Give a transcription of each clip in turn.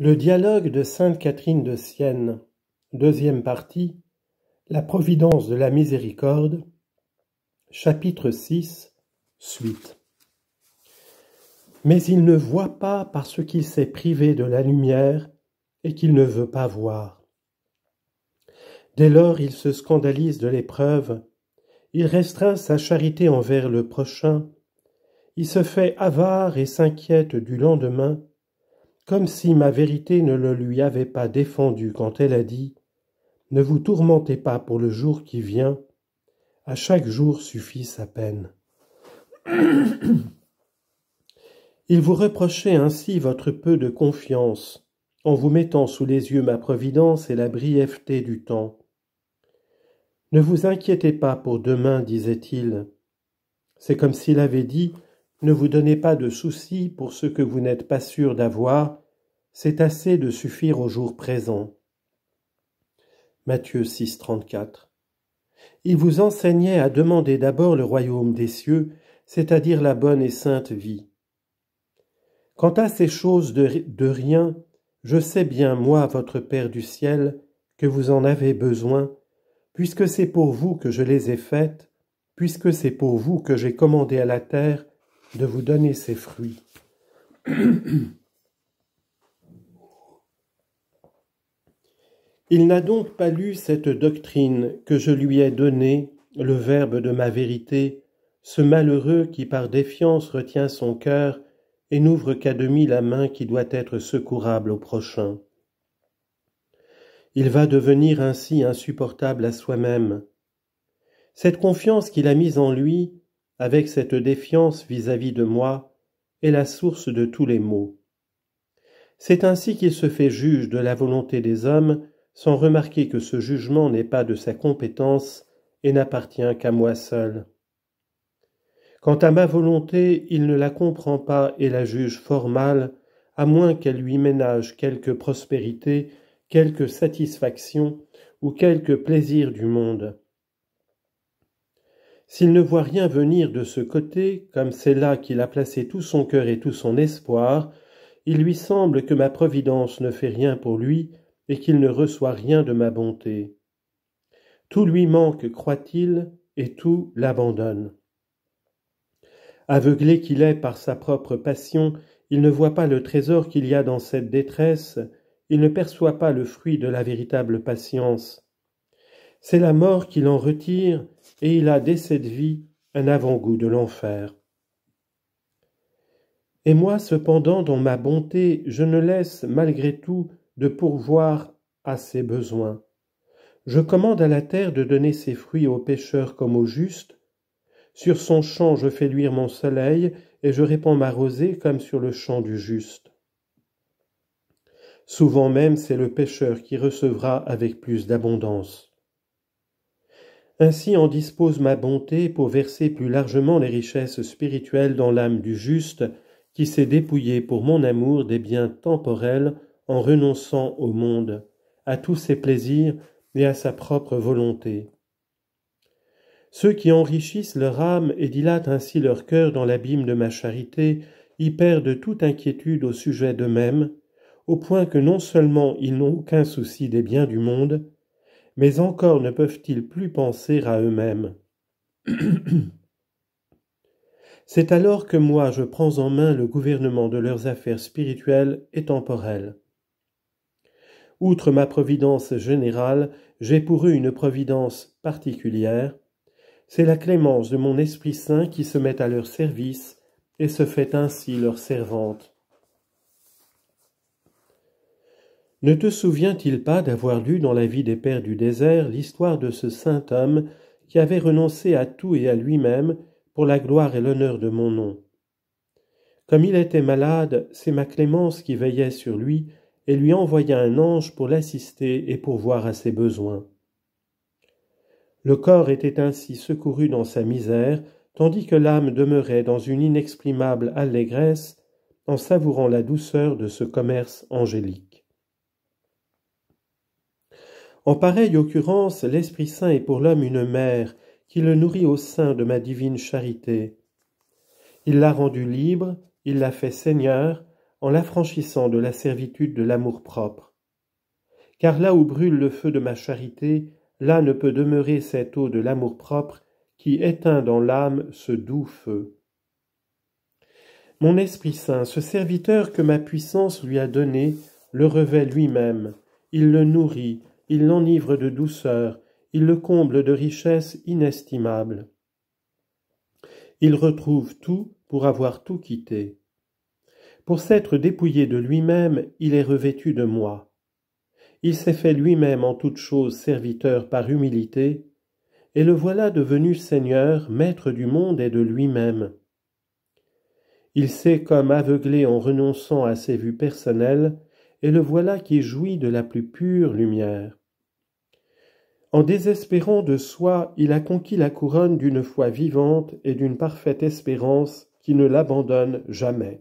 Le dialogue de sainte Catherine de Sienne, deuxième partie, La providence de la miséricorde, chapitre 6, suite. Mais il ne voit pas parce qu'il s'est privé de la lumière et qu'il ne veut pas voir. Dès lors, il se scandalise de l'épreuve, il restreint sa charité envers le prochain, il se fait avare et s'inquiète du lendemain comme si ma vérité ne le lui avait pas défendu quand elle a dit Ne vous tourmentez pas pour le jour qui vient, à chaque jour suffit sa peine. Il vous reprochait ainsi votre peu de confiance, en vous mettant sous les yeux ma providence et la brièveté du temps. Ne vous inquiétez pas pour demain, disait-il. C'est comme s'il avait dit ne vous donnez pas de soucis pour ce que vous n'êtes pas sûr d'avoir, c'est assez de suffire au jour présent. Matthieu 6, 34. Il vous enseignait à demander d'abord le royaume des cieux, c'est-à-dire la bonne et sainte vie. Quant à ces choses de, de rien, je sais bien, moi, votre Père du ciel, que vous en avez besoin, puisque c'est pour vous que je les ai faites, puisque c'est pour vous que j'ai commandé à la terre de vous donner ses fruits. Il n'a donc pas lu cette doctrine que je lui ai donnée, le Verbe de ma vérité, ce malheureux qui par défiance retient son cœur et n'ouvre qu'à demi la main qui doit être secourable au prochain. Il va devenir ainsi insupportable à soi-même. Cette confiance qu'il a mise en lui, avec cette défiance vis-à-vis de moi, est la source de tous les maux. C'est ainsi qu'il se fait juge de la volonté des hommes, sans remarquer que ce jugement n'est pas de sa compétence et n'appartient qu'à moi seul. Quant à ma volonté, il ne la comprend pas et la juge fort mal, à moins qu'elle lui ménage quelque prospérité, quelque satisfaction ou quelque plaisir du monde. S'il ne voit rien venir de ce côté, comme c'est là qu'il a placé tout son cœur et tout son espoir, il lui semble que ma providence ne fait rien pour lui et qu'il ne reçoit rien de ma bonté. Tout lui manque, croit-il, et tout l'abandonne. Aveuglé qu'il est par sa propre passion, il ne voit pas le trésor qu'il y a dans cette détresse, il ne perçoit pas le fruit de la véritable patience. C'est la mort qui l'en retire, et il a dès cette vie un avant-goût de l'enfer. Et moi, cependant, dans ma bonté, je ne laisse malgré tout de pourvoir à ses besoins. Je commande à la terre de donner ses fruits au pécheurs comme au juste. Sur son champ je fais luire mon soleil, et je répands ma rosée comme sur le champ du juste. Souvent même c'est le pécheur qui recevra avec plus d'abondance. Ainsi en dispose ma bonté pour verser plus largement les richesses spirituelles dans l'âme du juste, qui s'est dépouillé pour mon amour des biens temporels en renonçant au monde, à tous ses plaisirs et à sa propre volonté. Ceux qui enrichissent leur âme et dilatent ainsi leur cœur dans l'abîme de ma charité y perdent toute inquiétude au sujet d'eux-mêmes, au point que non seulement ils n'ont aucun souci des biens du monde, mais encore ne peuvent-ils plus penser à eux-mêmes. C'est alors que moi je prends en main le gouvernement de leurs affaires spirituelles et temporelles. Outre ma providence générale, j'ai pour eux une providence particulière. C'est la clémence de mon Esprit Saint qui se met à leur service et se fait ainsi leur servante. Ne te souvient-il pas d'avoir lu dans la vie des pères du désert l'histoire de ce saint homme qui avait renoncé à tout et à lui-même pour la gloire et l'honneur de mon nom Comme il était malade, c'est ma clémence qui veillait sur lui et lui envoya un ange pour l'assister et pour voir à ses besoins. Le corps était ainsi secouru dans sa misère, tandis que l'âme demeurait dans une inexprimable allégresse en savourant la douceur de ce commerce angélique. En pareille occurrence, l'Esprit Saint est pour l'homme une mère qui le nourrit au sein de ma divine charité. Il l'a rendu libre, il l'a fait Seigneur, en l'affranchissant de la servitude de l'amour-propre. Car là où brûle le feu de ma charité, là ne peut demeurer cette eau de l'amour-propre qui éteint dans l'âme ce doux feu. Mon Esprit Saint, ce serviteur que ma puissance lui a donné, le revêt lui-même, il le nourrit, il l'enivre de douceur, il le comble de richesses inestimables. Il retrouve tout pour avoir tout quitté. Pour s'être dépouillé de lui-même, il est revêtu de moi. Il s'est fait lui-même en toute chose serviteur par humilité, et le voilà devenu Seigneur, maître du monde et de lui-même. Il s'est comme aveuglé en renonçant à ses vues personnelles et le voilà qui jouit de la plus pure lumière. En désespérant de soi, il a conquis la couronne d'une foi vivante et d'une parfaite espérance qui ne l'abandonne jamais.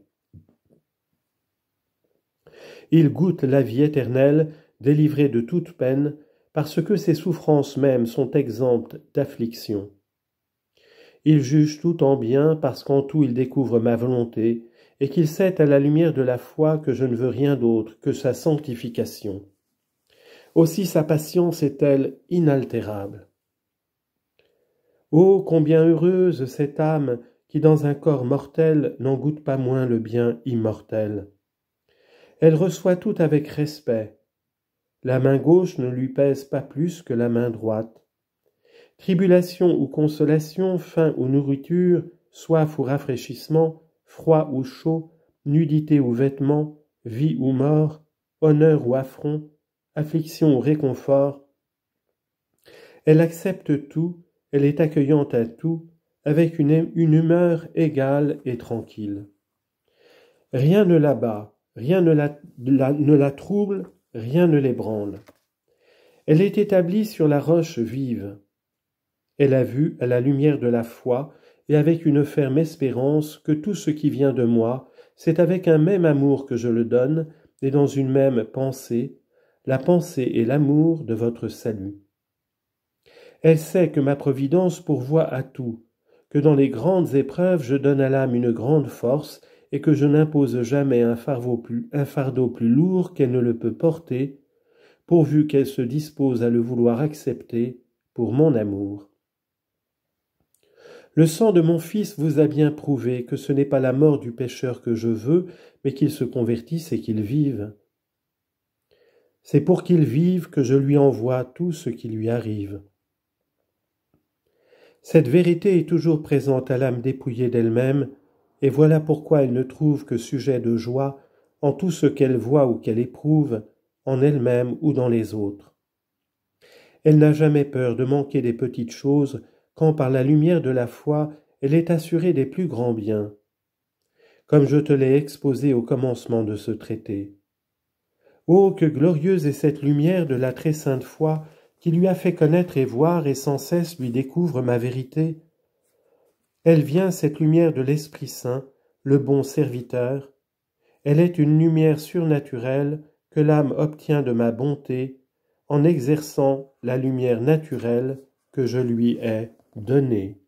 Il goûte la vie éternelle, délivré de toute peine, parce que ses souffrances mêmes sont exemptes d'affliction. Il juge tout en bien parce qu'en tout il découvre ma volonté, et qu'il sait à la lumière de la foi que je ne veux rien d'autre que sa sanctification. Aussi sa patience est-elle inaltérable. Oh, combien heureuse cette âme qui dans un corps mortel n'en goûte pas moins le bien immortel. Elle reçoit tout avec respect. La main gauche ne lui pèse pas plus que la main droite. Tribulation ou consolation, faim ou nourriture, soif ou rafraîchissement, froid ou chaud, nudité ou vêtement, vie ou mort, honneur ou affront, affliction ou réconfort, elle accepte tout, elle est accueillante à tout, avec une, humeur égale et tranquille. Rien ne la bat, rien ne ne la trouble, rien ne l'ébranle. Elle est établie sur la roche vive. Elle a vu, à la lumière de la foi, et avec une ferme espérance que tout ce qui vient de moi, c'est avec un même amour que je le donne, et dans une même pensée, la pensée et l'amour de votre salut. Elle sait que ma providence pourvoit à tout, que dans les grandes épreuves je donne à l'âme une grande force, et que je n'impose jamais un fardeau plus, un fardeau plus lourd qu'elle ne le peut porter, pourvu qu'elle se dispose à le vouloir accepter pour mon amour. Le sang de mon Fils vous a bien prouvé que ce n'est pas la mort du pécheur que je veux, mais qu'il se convertisse et qu'il vive. C'est pour qu'il vive que je lui envoie tout ce qui lui arrive. Cette vérité est toujours présente à l'âme dépouillée d'elle-même, et voilà pourquoi elle ne trouve que sujet de joie en tout ce qu'elle voit ou qu'elle éprouve, en elle-même ou dans les autres. Elle n'a jamais peur de manquer des petites choses quand par la lumière de la foi elle est assurée des plus grands biens, comme je te l'ai exposé au commencement de ce traité. Oh, que glorieuse est cette lumière de la très sainte foi qui lui a fait connaître et voir et sans cesse lui découvre ma vérité. Elle vient, cette lumière de l'Esprit Saint, le bon serviteur. Elle est une lumière surnaturelle que l'âme obtient de ma bonté en exerçant la lumière naturelle que je lui ai. Donnez.